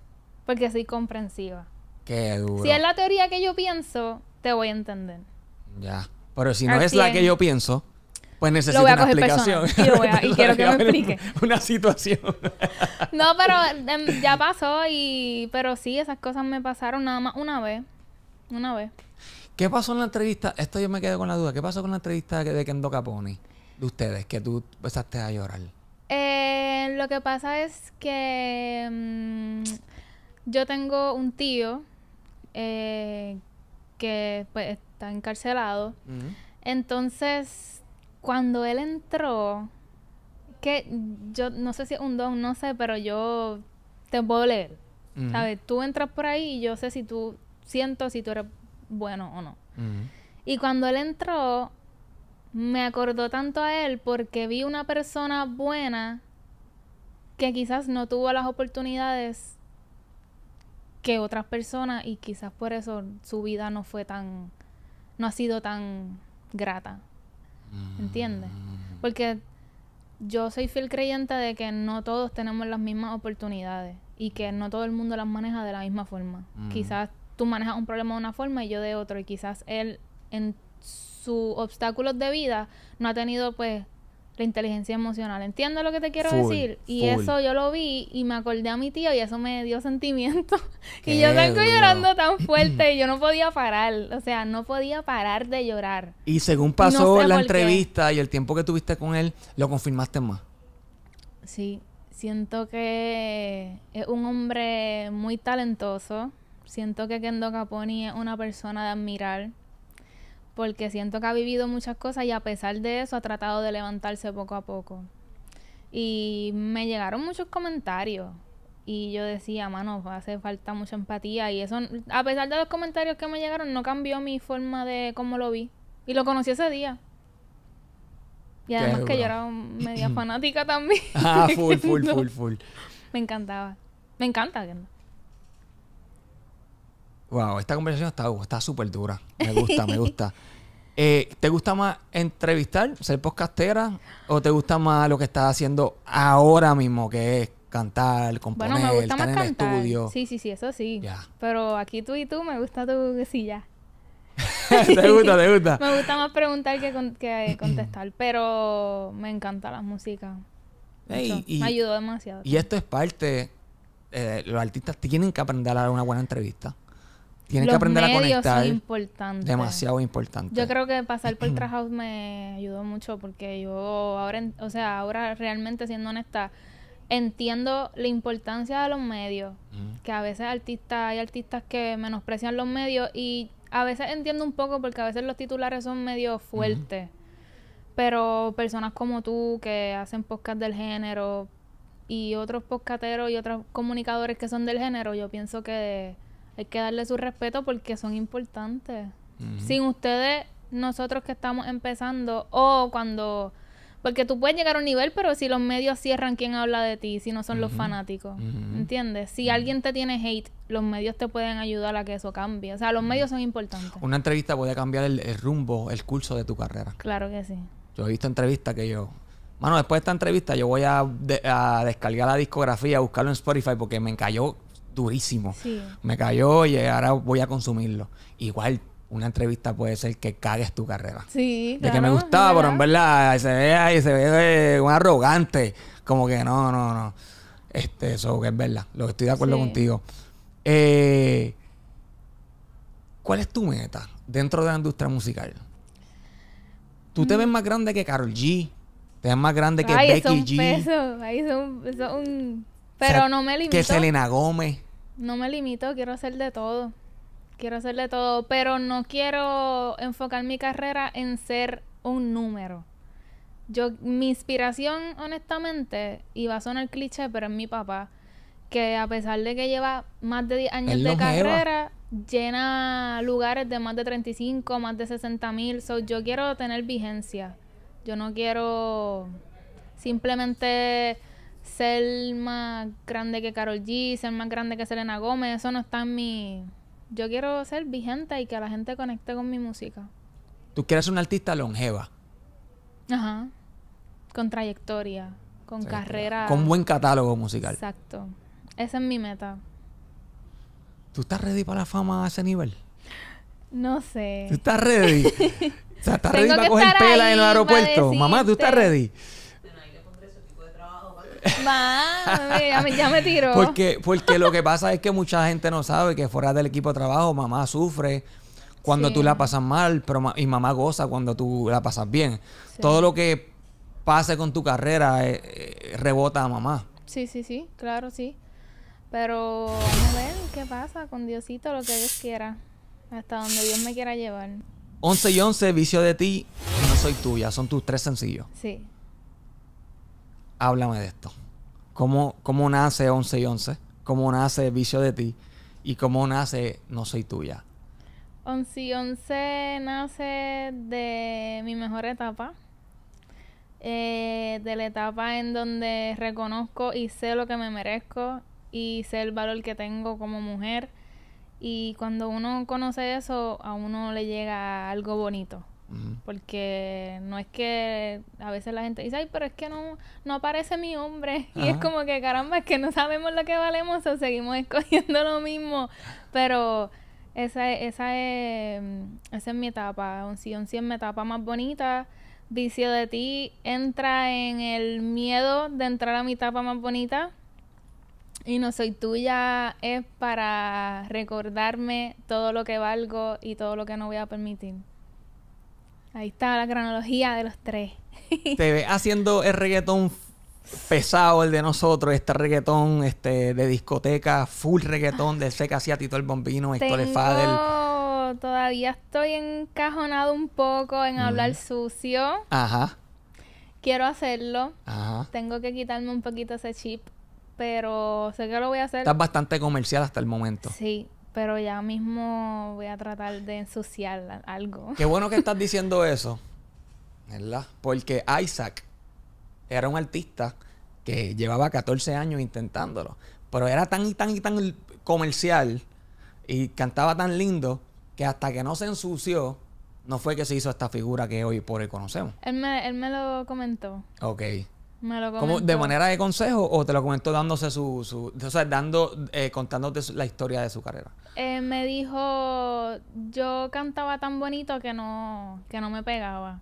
Porque soy comprensiva. Qué duro. Si es la teoría que yo pienso, te voy a entender. Ya. Pero si no es la que yo pienso, pues necesito una explicación. y, voy a, quiero que me explique. Una situación. no, pero em, ya pasó y... Pero sí, esas cosas me pasaron nada más una vez. Una vez. ¿Qué pasó en la entrevista? Esto yo me quedé con la duda. ¿Qué pasó con la entrevista de Kendo Caponi? De ustedes, que tú empezaste a llorar. Eh, lo que pasa es que mm, yo tengo un tío eh, que pues, está encarcelado. Entonces, cuando él entró, que yo no sé si es un don, no sé, pero yo te puedo leer. ¿Sabes? Tú entras por ahí y yo sé si tú siento si tú eres bueno o no. Y cuando él entró, me acordó tanto a él porque vi una persona buena que quizás no tuvo las oportunidades que otras personas y quizás por eso su vida no fue tan, no ha sido tan grata. Mm. entiende Porque yo soy fiel creyente de que no todos tenemos las mismas oportunidades y que no todo el mundo las maneja de la misma forma. Mm. Quizás tú manejas un problema de una forma y yo de otro. Y quizás él en sus obstáculos de vida no ha tenido pues la inteligencia emocional. ¿Entiendes lo que te quiero decir? Y eso yo lo vi y me acordé a mi tío y eso me dio sentimiento. y yo salgo llorando tan fuerte y yo no podía parar. O sea, no podía parar de llorar. Y según pasó la entrevista y el tiempo que tuviste con él, lo confirmaste más. Sí, siento que es un hombre muy talentoso. Siento que Kendo Caponi es una persona de admirar porque siento que ha vivido muchas cosas y a pesar de eso ha tratado de levantarse poco a poco. Y me llegaron muchos comentarios y yo decía, mano, hace falta mucha empatía y eso, a pesar de los comentarios que me llegaron, no cambió mi forma de cómo lo vi. Y lo conocí ese día. Y además que yo era media fanática también. Ah, full, full, full, full. Me encantaba. Me encanta Kendo. Wow, esta conversación está está súper dura. Me gusta, me gusta. Eh, ¿Te gusta más entrevistar, ser podcastera, o te gusta más lo que estás haciendo ahora mismo, que es cantar, componer, bueno, me gusta más cantar. el estudio? Sí, sí, sí, eso sí. Pero aquí tú y tú me gusta tu ya. te gusta, te gusta. me gusta más preguntar que, contestar, pero me encanta la música. me ayudó demasiado. Y esto es parte, eh, los artistas tienen que aprender a dar una buena entrevista. Tienes que aprender a conectar. Son importantes. Demasiado importante. Yo creo que pasar por Trash House me ayudó mucho porque yo ahora, o sea, ahora realmente siendo honesta, entiendo la importancia de los medios. Que a veces artistas, hay artistas que menosprecian los medios y a veces entiendo un poco porque a veces los titulares son medio fuertes. Pero personas como tú que hacen podcast del género y otros podcateros y otros comunicadores que son del género, yo pienso que hay que darle su respeto porque son importantes. Sin ustedes, nosotros que estamos empezando, o cuando... Porque tú puedes llegar a un nivel, pero si los medios cierran, ¿quién habla de ti? Si no son los fanáticos. ¿Entiendes? Si alguien te tiene hate, los medios te pueden ayudar a que eso cambie. O sea, los medios son importantes. Una entrevista puede cambiar el, rumbo, el curso de tu carrera. Claro que sí. Yo he visto entrevistas que yo... Mano, después de esta entrevista yo voy a, a descargar la discografía, a buscarlo en Spotify porque me encalló durísimo. Me cayó y ahora voy a consumirlo. Igual una entrevista puede ser que cagues tu carrera. Sí, De que me gustaba, pero en verdad se ve, se ve un arrogante. Como que no, no, no. Este, eso que es verdad. Lo estoy de acuerdo contigo. Eh, ¿Cuál es tu meta dentro de la industria musical? ¿Tú te mm. ves más grande que Carol G? ¿Te ves más grande que Becky G? Peso. son, Pero no me limito. Que Selena Gómez. No me limito, quiero hacer de todo. Quiero hacer de todo, pero no quiero enfocar mi carrera en ser un número. Yo, mi inspiración, honestamente, y va a sonar cliché, pero es mi papá, que a pesar de que lleva más de 10 años de carrera, llena lugares de más de 35, más de 60 mil. yo quiero tener vigencia. Yo no quiero simplemente ser más grande que Carol G, ser más grande que Selena Gómez, eso no está en mi... Yo quiero ser vigente y que la gente conecte con mi música. Tú quieres ser una artista longeva. Ajá. Con trayectoria, con carrera. Con buen catálogo musical. Exacto. Esa es mi meta. ¿Tú estás ready para la fama a ese nivel? No sé. ¿Tú estás ready? o sea, ¿estás ready para coger pela en el aeropuerto? Mamá, ¿tú estás ready? me, Porque, porque lo que pasa es que mucha gente no sabe que fuera del equipo de trabajo mamá sufre cuando tú la pasas mal pero y mamá goza cuando tú la pasas bien. Todo lo que pase con tu carrera eh, eh, rebota a mamá. Sí, sí, sí, claro, sí. Pero vamos a ver qué pasa con Diosito, lo que Dios quiera. Hasta donde Dios me quiera llevar. 11 y 11, vicio de ti, no soy tuya. Son tus tres sencillos. Sí háblame de esto. ¿Cómo, cómo nace 11 y 11? ¿Cómo nace Vicio de ti? ¿Y cómo nace No soy tuya? 11 y 11 nace de mi mejor etapa. Eh, de la etapa en donde reconozco y sé lo que me merezco y sé el valor que tengo como mujer. Y cuando uno conoce eso, a uno le llega algo bonito. Porque no es que a veces la gente dice, ay, pero es que no, no aparece mi hombre. Y es como que, caramba, es que no sabemos lo que valemos o seguimos escogiendo lo mismo. Pero esa, esa, es, mm, esa es mi etapa. Un sí, un sí es mi etapa más bonita. Vicio de ti entra en el miedo de entrar a mi etapa más bonita. Y no soy tuya es para recordarme todo lo que valgo y todo lo que no voy a permitir. Ahí está la cronología de los tres. Te ve haciendo el reggaetón pesado, el de nosotros, este reggaetón este, de discoteca, full reggaetón de Seca hacía Tito el Bombino, esto Tengo... Fadel. Todavía estoy encajonado un poco en hablar sucio. Ajá. Quiero hacerlo. Ajá. Tengo que quitarme un poquito ese chip, pero sé que lo voy a hacer. Estás bastante comercial hasta el momento. Sí, pero ya mismo voy a tratar de ensuciar algo. Qué bueno que estás diciendo eso, ¿verdad? Porque Isaac era un artista que llevaba 14 años intentándolo, pero era tan y tan y tan comercial y cantaba tan lindo que hasta que no se ensució, no fue que se hizo esta figura que hoy por hoy conocemos. Él me, él me lo comentó. Ok. ¿De manera de consejo o te lo comentó dándose su... su o sea, dando, eh, contándote la historia de su carrera? Eh, me dijo, yo cantaba tan bonito que no, que no me pegaba.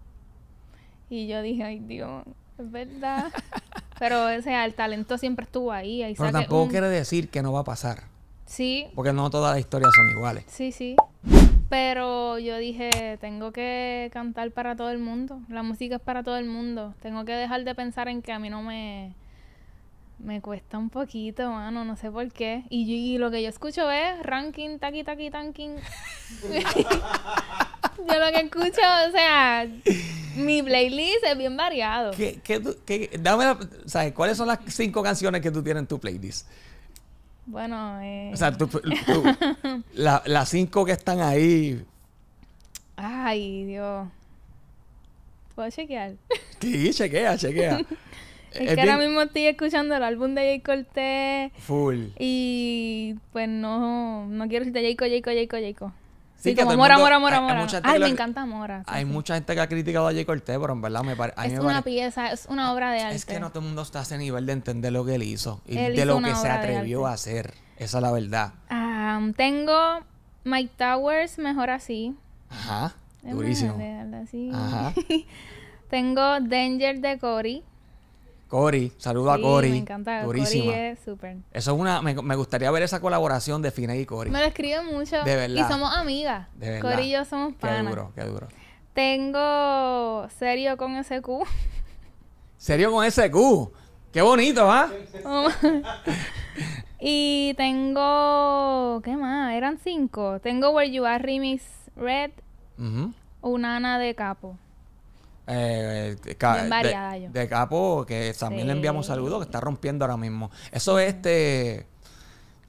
Y yo dije, ay Dios, es verdad. Pero o el talento siempre estuvo ahí. Pero tampoco quiere decir que no va a pasar. Sí. Porque no todas las historias son iguales. Sí, sí. Pero yo dije, tengo que cantar para todo el mundo. La música es para todo el mundo. Tengo que dejar de pensar en que a mí no me... Me cuesta un poquito, mano, no sé por qué. Y, lo que yo escucho es ranking, taqui, taqui, tanking. yo lo que escucho, o sea, mi playlist es bien variado. ¿Cuáles son las cinco canciones que tú tienes en tu playlist? Bueno, eh... O sea, tú, la, las cinco que están ahí. Ay, Dios. ¿Puedo chequear? Sí, chequea, chequea. es, que ahora mismo estoy escuchando el álbum de Jay T Full. Y pues no, no quiero decirte Jayco, Jayco, Jayco, Jayco. Sí, que como Mora, Mora, Mora, Mora. Ay, me encanta Mora. hay mucha gente que ha criticado a J. Cortés, pero en verdad me parece... Es una pieza, es una obra de arte. Es que no todo el mundo está a ese nivel de entender lo que él hizo y de lo que se atrevió a hacer. Esa es la verdad. Ah, tengo Mike Towers, mejor así. Ajá, durísimo. Ajá. tengo Danger de Cory. Cori, saludo a Cori. Me encanta, Durísima. Cori es súper. Eso es una. Me, gustaría ver esa colaboración de Fina y Cori. Me lo escriben mucho. De verdad. Y somos amigas. De verdad. Cori y yo somos panas. Qué duro, qué duro. Tengo serio con SQ. Serio con SQ. Qué bonito, ¿ah? y tengo. ¿Qué más? Eran cinco. Tengo Where You Are Remix Red. Uh -huh. Unana de Capo. Eh, de, Capo, que también le enviamos saludos, que está rompiendo ahora mismo. Eso es este.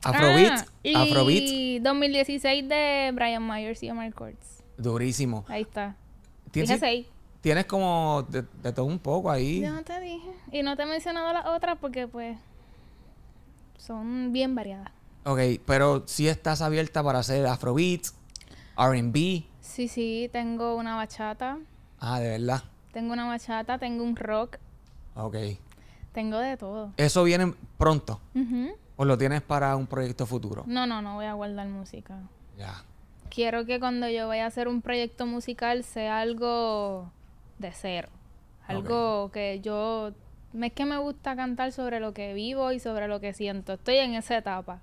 Ah, Afrobeat. y Afrobeat. 2016 de Brian Myers y Omar Courts. Durísimo. Ahí está. ¿Tienes, Tienes como de, todo un poco ahí. Yo no te dije. Y no te he mencionado las otras porque, pues. Son bien variadas. Ok, pero si estás abierta para hacer Afrobeat, RB. Sí, sí, tengo una bachata. Ah, de verdad. Tengo una bachata, tengo un rock. Ah, ok. Tengo de todo. ¿Eso viene pronto? ¿O lo tienes para un proyecto futuro? No, no, no voy a guardar música. Ya. Quiero que cuando yo vaya a hacer un proyecto musical sea algo de cero. Algo que yo... Es que me gusta cantar sobre lo que vivo y sobre lo que siento. Estoy en esa etapa.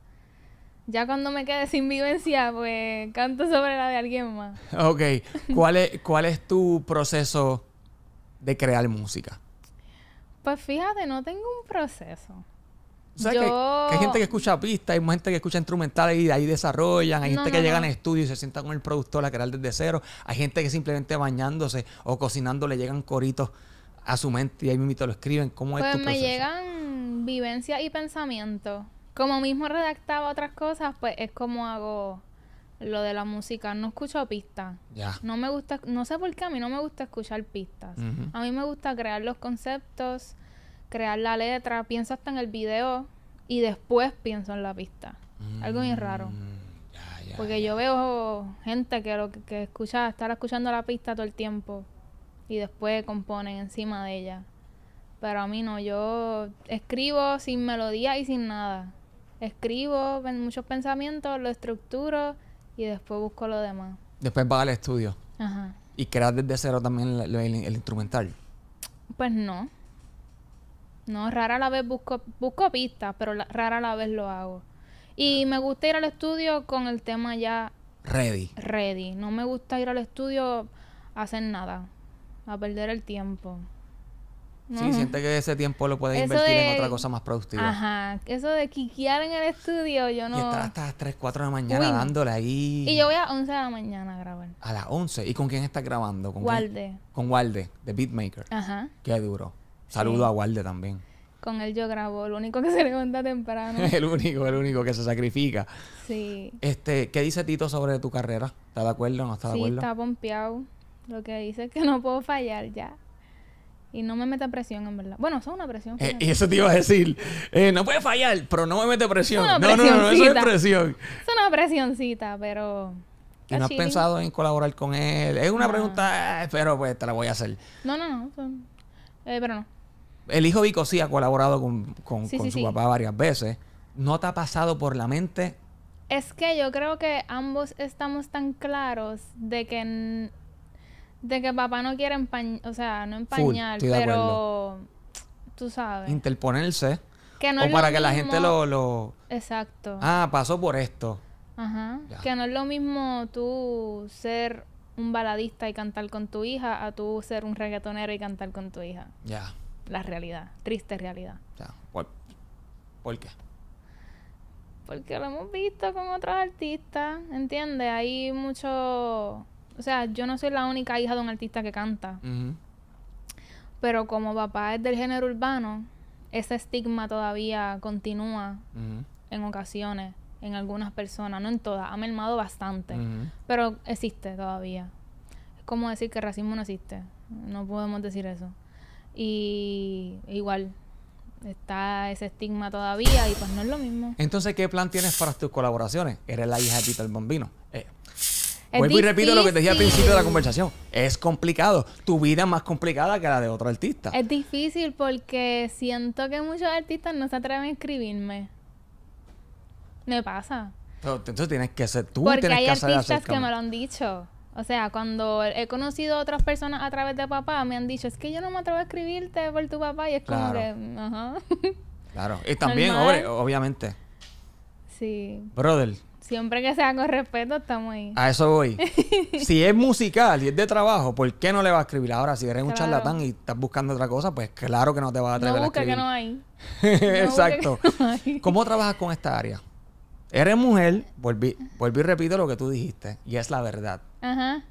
Ya cuando me quede sin vivencia, pues canto sobre la de alguien más. Ok. ¿Cuál es, cuál es tu proceso de crear música? Pues fíjate, no tengo un proceso. O sea, que, hay gente que escucha pistas, hay gente que escucha instrumentales y ahí desarrollan, hay gente que llega en al estudio y se sienta con el productor a crear desde cero, hay gente que simplemente bañándose o cocinando le llegan coritos a su mente y ahí mismo lo escriben. ¿Cómo es pues tu proceso? Pues me llegan vivencia y pensamiento. Como mismo redactaba otras cosas, pues es como hago lo de la música. No escucho pistas. Ya. No me gusta, no sé por qué a mí no me gusta escuchar pistas. A mí me gusta crear los conceptos, crear la letra, pienso hasta en el video y después pienso en la pista. Algo muy raro. Mm, Porque yo veo gente que lo que, escucha, estar escuchando la pista todo el tiempo y después componen encima de ella. Pero a mí no, yo escribo sin melodía y sin nada escribo muchos pensamientos, lo estructuro y después busco lo demás. Después vas al estudio. Ajá. ¿Y creas desde cero también el, instrumental? Pues no. No, rara la vez busco, busco pistas, pero rara la vez lo hago. Y ah. me gusta ir al estudio con el tema ya... Ready. Ready. No me gusta ir al estudio a hacer nada, a perder el tiempo. Sí, siente que ese tiempo lo puede invertir en otra cosa más productiva. Ajá, eso de quiquear en el estudio, yo no. Y estar hasta las 3, 4 de la mañana dándole ahí. Y yo voy a 11 de la mañana a grabar. A las 11. ¿Y con quién estás grabando? ¿Con Walde. Con Walde, de Beatmaker. Ajá. Qué duro. Saludo a Walde también. Con él yo grabo, el único que se levanta temprano. el único, el único que se sacrifica. Sí. Este, ¿qué dice Tito sobre tu carrera? ¿Está de acuerdo o no está de acuerdo? Sí, está pompeado. Lo que dice es que no puedo fallar ya. Y no me meta presión, en verdad. Bueno, eso es una presión. y eh, eso te iba a decir. Eh, no puede fallar, pero no me mete presión. No, no, no, no, eso es presión. Es una presioncita, pero... ¿Y no has pensado en colaborar con él? Es una pregunta, eh, pero pues te la voy a hacer. No, no, no. pero no. El hijo Vico sí ha colaborado con, su papá varias veces. ¿No te ha pasado por la mente? Es que yo creo que ambos estamos tan claros de que de que papá no quiere empañar, o sea, no empañar, pero tú sabes. Interponerse. o para que la gente lo, Exacto. Ah, pasó por esto. Ajá. Que no es lo mismo tú ser un baladista y cantar con tu hija a tú ser un reggaetonero y cantar con tu hija. Ya. La realidad. Triste realidad. Ya. ¿Por qué? Porque lo hemos visto con otros artistas, ¿entiendes? Hay mucho o sea, yo no soy la única hija de un artista que canta. Pero como papá es del género urbano, ese estigma todavía continúa en ocasiones, en algunas personas, no en todas, ha mermado bastante, pero existe todavía. Es como decir que racismo no existe, no podemos decir eso. Y igual, está ese estigma todavía y pues no es lo mismo. Entonces, ¿qué plan tienes para tus colaboraciones? Eres la hija de Peter Bombino. Eh, Vuelvo y repito lo que te dije al principio de la conversación. Es complicado. Tu vida es más complicada que la de otro artista. Es difícil porque siento que muchos artistas no se atreven a escribirme. Me pasa. entonces tienes que ser tú. Porque hay artistas que me lo han dicho. O sea, cuando he conocido a otras personas a través de papá, me han dicho, es que yo no me atrevo a escribirte por tu papá. Y es como claro. que, ajá. Claro. Y también, obviamente. Sí. Brother, Siempre que sea con respeto, estamos ahí. A eso voy. si es musical y es de trabajo, ¿por qué no le vas a escribir? Ahora, si eres un charlatán y estás buscando otra cosa, pues claro que no te va a atrever no busca que no hay. Exacto. ¿Cómo trabajas con esta área? Eres mujer, volví, volví y repito lo que tú dijiste, y es la verdad. Ajá.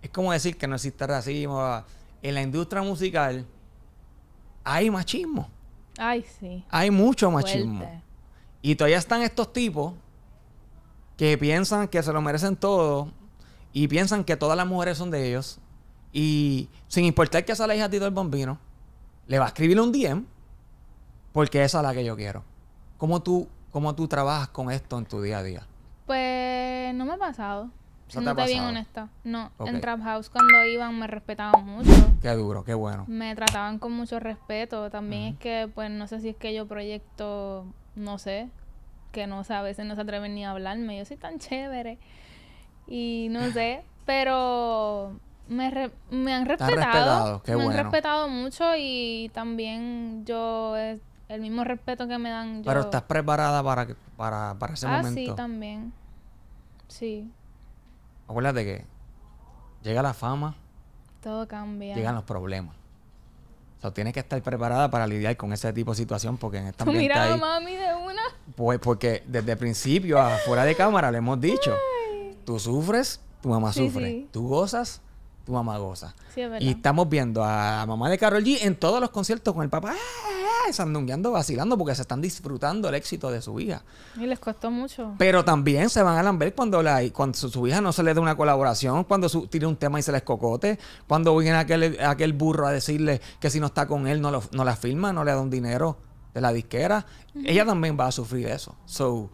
Es como decir que no existe racismo. Ah, en la industria musical hay machismo. Ay, sí. Hay mucho machismo. Y todavía están estos tipos que piensan que se lo merecen todo y piensan que todas las mujeres son de ellos. Y sin importar que sea la hija Tito el Bombino, le va a escribir un DM porque esa es la que yo quiero. ¿Cómo tú, cómo tú trabajas con esto en tu día a día? Pues no me ha pasado. si No te bien honesta. No, en Trap House cuando iban me respetaban mucho. Qué duro, qué bueno. Me trataban con mucho respeto. También es que, pues no sé si es que yo proyecto, no sé, que no sé, a veces no se atreven ni a hablarme. Yo soy tan chévere. Y no sé, pero me, han respetado. me han respetado mucho y también yo el mismo respeto que me dan yo. Pero estás preparada para, para, para ese momento. Ah, sí, también. Sí. Acuérdate que llega la fama. Todo cambia. Llegan los problemas tienes que estar preparada para lidiar con ese tipo de situación porque en esta ambiente miraba a mami de una. Pues porque desde el principio afuera de cámara le hemos dicho, tú sufres, tu mamá sufre, tú gozas, tu mamá goza. Y estamos viendo a mamá de Carol G en todos los conciertos con el papá sandungueando, vacilando, porque se están disfrutando el éxito de su hija. Y les costó mucho. Pero también se van a lamber cuando, la, cuando su, hija no se le dé una colaboración, cuando tiene un tema y se les cocote, cuando viene aquel, aquel burro a decirle que si no está con él no, no la firma, no le da un dinero de la disquera. Ella también va a sufrir eso. So,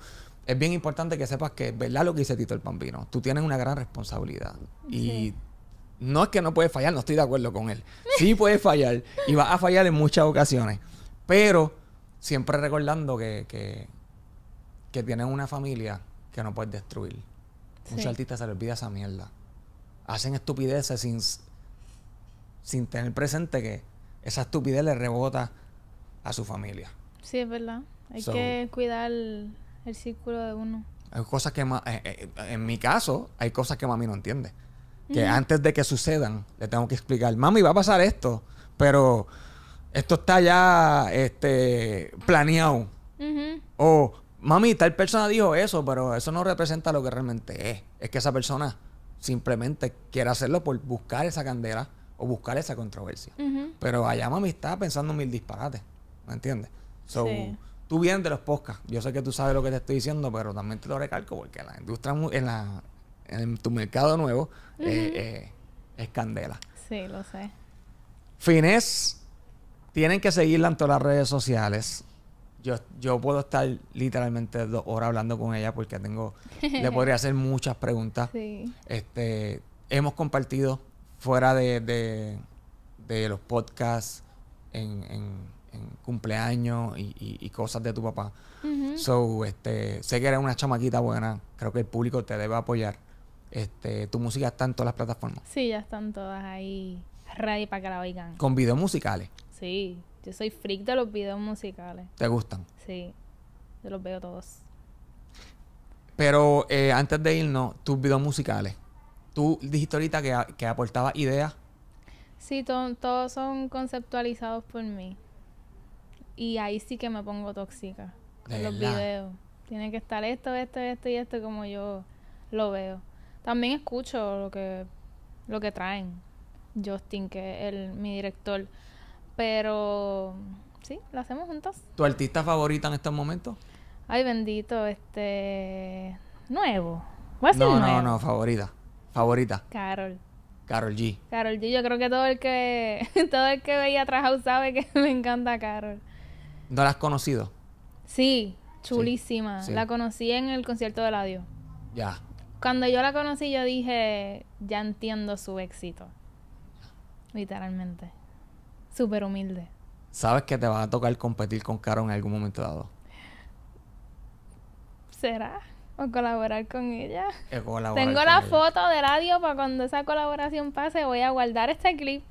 es bien importante que sepas que, ¿verdad? Lo que dice Tito el Pampino, tú tienes una gran responsabilidad. Y no es que no puedes fallar, no estoy de acuerdo con él. Sí puedes fallar y vas a fallar en muchas ocasiones. Pero siempre recordando que, que, una familia que no puedes destruir. Muchos artistas se les olvida esa mierda. Hacen estupideces sin, sin tener presente que esa estupidez le rebota a su familia. Sí, es verdad. Hay que cuidar el, círculo de uno. Hay cosas que, eh, eh, eh, en mi caso, hay cosas que mami no entiende. Que antes de que sucedan, le tengo que explicar, mami, va a pasar esto, pero esto está ya este, planeado. O, mami, tal persona dijo eso, pero eso no representa lo que realmente es. Es que esa persona simplemente quiere hacerlo por buscar esa candela o buscar esa controversia. Pero allá mami está pensando mil disparates, ¿me entiendes? Tú vienes de los podcasts. Yo sé que tú sabes lo que te estoy diciendo, pero también te lo recalco porque la industria en, en tu mercado nuevo eh, eh, es candela. Sí, lo sé. Fines tienen que seguirla en todas las redes sociales. Yo, yo puedo estar literalmente dos horas hablando con ella porque tengo, le podría hacer muchas preguntas. Sí. Este, hemos compartido fuera de, de, los podcasts, en, cumpleaños y, cosas de tu papá. So, este, sé que eres una chamaquita buena, creo que el público te debe apoyar. Este, tu música está en todas las plataformas. Sí, ya están todas ahí ready para que la oigan. Con videos musicales. Sí, yo soy freak de los videos musicales. ¿Te gustan? Sí, yo los veo todos. Pero eh, antes de irnos, tus videos musicales. Tú dijiste ahorita que, que aportabas ideas. Sí, todos son conceptualizados por mí. Y ahí sí que me pongo tóxica. Con los videos. Tiene que estar esto, esto, esto y esto como yo lo veo. También escucho lo que, lo que traen Justin, que es el, mi director pero sí, lo hacemos juntos. ¿Tu artista favorita en estos momentos? Ay, bendito, este. Nuevo. a no, no, no, favorita. Favorita. Carol. Carol G. Carol G, yo creo que todo el que todo el que veía atrás sabe que me encanta Carol. ¿No la has conocido? Sí, chulísima. La conocí en el concierto de la Ladio. Ya. Cuando yo la conocí yo dije, ya entiendo su éxito. Literalmente. Súper humilde. ¿Sabes que te va a tocar competir con Caro en algún momento dado? ¿Será? ¿O colaborar con ella? Eh, Tengo la foto de radio para cuando esa colaboración pase. Voy a guardar este clip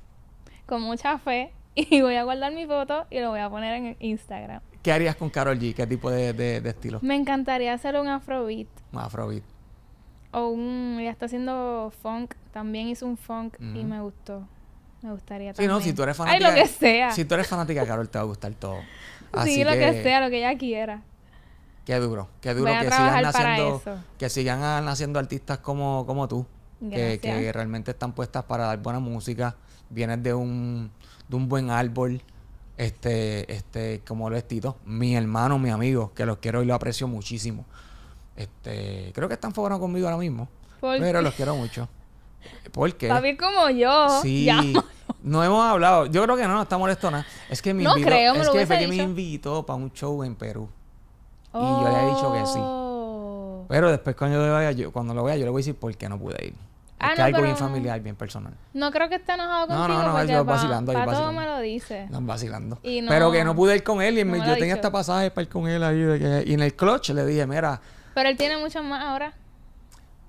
con mucha fe y voy a guardar mi foto y lo voy a poner en Instagram. ¿Qué harías con Carol G? ¿Qué tipo de, de, estilo? Me encantaría hacer un afrobeat. Un afrobeat. O un... Ella está haciendo funk. También hizo un funk y me gustó. Me gustaría también. Sí, no, si tú eres fanática. Ay, Si tú eres fanática, Carol, te va a gustar todo. Así sí, lo que, sea, lo que ella quiera. Qué duro, qué duro que sigan, naciendo, que sigan naciendo artistas como, como tú, que, realmente están puestas para dar buena música, vienes de un, de un buen árbol, este, este, como lo es mi hermano, mi amigo, que los quiero y los aprecio muchísimo. Este, creo que están fogando conmigo ahora mismo, pero los quiero mucho. ¿Por qué? Papi como yo. Sí. No hemos hablado. Yo creo que no No está molesto nada. Es que mi no creo, es que, me invitó para un show en Perú. Y yo le he dicho que sí. Oh. Pero después cuando yo lo vea, yo, cuando lo vea, yo le voy a decir por qué no pude ir. es ah, que algo bien familiar, bien personal. No creo que esté enojado contigo. No, no, no, yo vacilando, pa me lo dice. No, vacilando. pero que no pude ir con él y yo tenía hasta pasaje para ir con él ahí. y en el clutch le dije, mira. Pero él tiene mucho más ahora.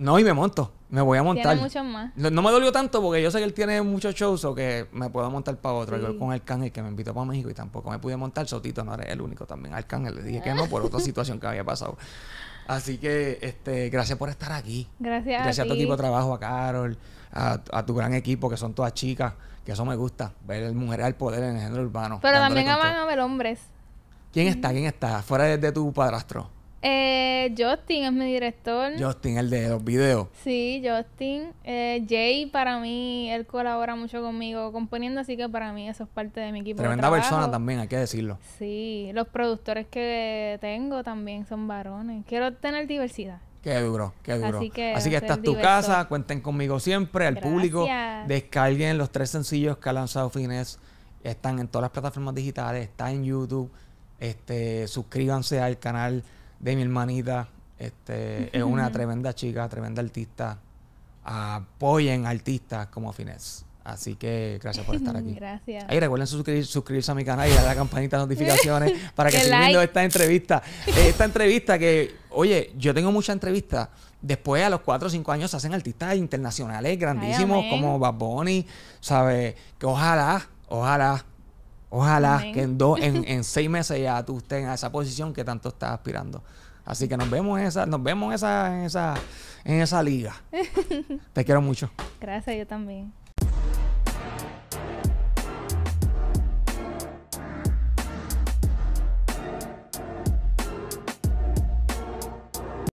No, y me monto. Me voy a montar. muchos más. No, me dolió tanto porque yo sé que él tiene muchos shows o que me puedo montar para otro. Con Yo con que me invitó para México y tampoco me pude montar. Sotito no era el único también. Arcángel le dije que no por otra situación que había pasado. Así que, este, gracias por estar aquí. Gracias. Gracias a, tu equipo de trabajo, a Carol, a, tu gran equipo, que son todas chicas, que eso me gusta, ver el mujer al poder en el género urbano. Pero también van a ver hombres. ¿Quién mm. está? ¿Quién está? Fuera de tu padrastro. Eh, Justin es mi director. Justin, el de los videos. Sí, Justin. Eh, Jay, para mí, él colabora mucho conmigo componiendo, así que para mí eso es parte de mi equipo. Tremenda persona también, hay que decirlo. Sí, los productores que tengo también son varones. Quiero tener diversidad. Qué duro, qué duro. Así que, Así esta es tu casa, cuenten conmigo siempre, al público, descarguen los tres sencillos que ha lanzado Fines, están en todas las plataformas digitales, está en YouTube, este, suscríbanse al canal de mi hermanita. Este, Es una tremenda chica, tremenda artista. Apoyen artistas como fines Así que gracias por estar aquí. Gracias. Ahí recuerden suscribirse a mi canal y darle a la campanita de notificaciones para que sigan viendo esta entrevista. Eh, esta entrevista que, oye, yo tengo muchas entrevistas. Después, a los 4 o 5 años, se hacen artistas internacionales grandísimos como Bad Bunny, ¿sabes? Que ojalá, ojalá Ojalá que en, dos, en, en, seis meses ya tú estés en esa posición que tanto estás aspirando. Así que nos vemos en esa, nos vemos esa, en esa, en esa liga. Te quiero mucho. Gracias, yo también.